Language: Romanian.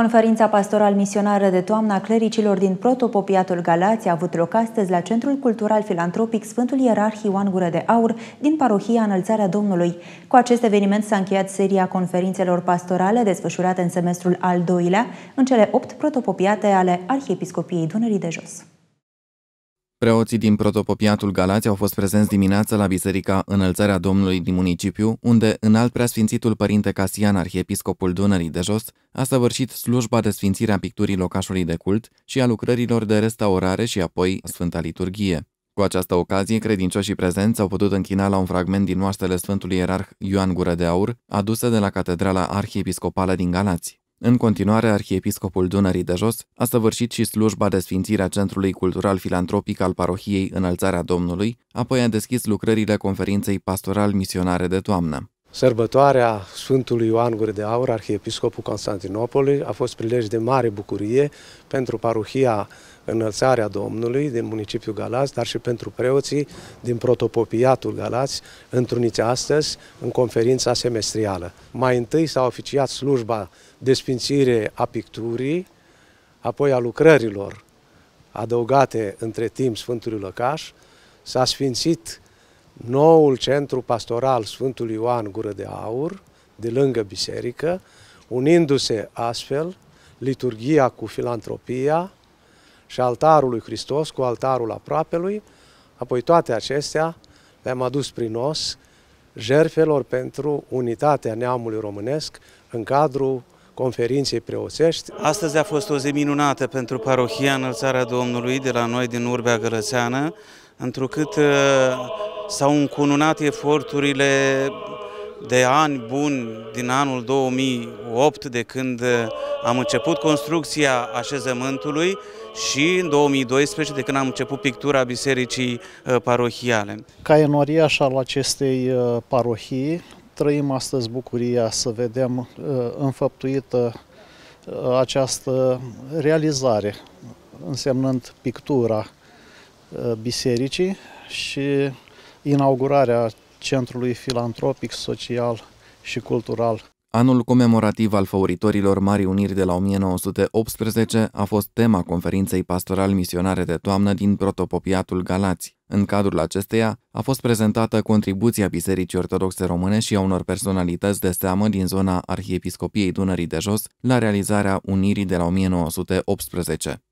Conferința pastoral misionară de toamna clericilor din Protopopiatul Galați a avut loc astăzi la Centrul Cultural Filantropic Sfântul Ierarh Ioan Gură de Aur din parohia Înălțarea Domnului. Cu acest eveniment s-a încheiat seria conferințelor pastorale desfășurate în semestrul al doilea, în cele opt protopopiate ale Arhiepiscopiei Dunării de Jos. Preoții din protopopiatul Galați au fost prezenți dimineață la Biserica Înălțarea Domnului din municipiu, unde înalt preasfințitul părinte Casian, arhiepiscopul Dunării de Jos, a săvârșit slujba de sfințire a picturii locașului de cult și a lucrărilor de restaurare și apoi Sfânta Liturghie. Cu această ocazie, credincioșii prezenți au putut închina la un fragment din oaștele Sfântului Ierarh Ioan Gură de Aur, adusă de la Catedrala Arhiepiscopală din Galați. În continuare, arhiepiscopul Dunării de Jos a săvârșit și slujba de sfințire a Centrului Cultural Filantropic al Parohiei Înălțarea Domnului, apoi a deschis lucrările conferinței pastoral misionare de toamnă. Sărbătoarea Sfântului Ioan Gure de Aur, arhiepiscopul Constantinopolului, a fost prilej de mare bucurie pentru parohia înălțarea Domnului din municipiul Galați, dar și pentru preoții din protopopiatul Galați, întruniți astăzi în conferința semestrială. Mai întâi s-a oficiat slujba de sfințire a picturii, apoi a lucrărilor adăugate între timp Sfântului Lăcaș, s-a sfințit noul centru pastoral Sfântului Ioan Gură de Aur, de lângă biserică, unindu-se astfel liturgia cu filantropia, și altarul lui Hristos cu altarul aproapelui, apoi toate acestea le-am adus prin os jerfelor pentru unitatea neamului românesc în cadrul conferinței preoțești. Astăzi a fost o zi minunată pentru parohia Înălțarea Domnului de la noi din Urbea Gălățeană, întrucât uh, s-au încununat eforturile de ani buni din anul 2008, de când uh, am început construcția așezământului și în 2012, de când am început pictura bisericii uh, parohiale. Ca enoriaș al acestei uh, parohii, trăim astăzi bucuria să vedem înfăptuită această realizare, însemnând pictura bisericii și inaugurarea Centrului Filantropic, Social și Cultural. Anul comemorativ al făuritorilor Marii Uniri de la 1918 a fost tema conferinței pastoral-misionare de toamnă din protopopiatul Galați. În cadrul acesteia a fost prezentată contribuția Bisericii Ortodoxe Române și a unor personalități de seamă din zona Arhiepiscopiei Dunării de Jos la realizarea Unirii de la 1918.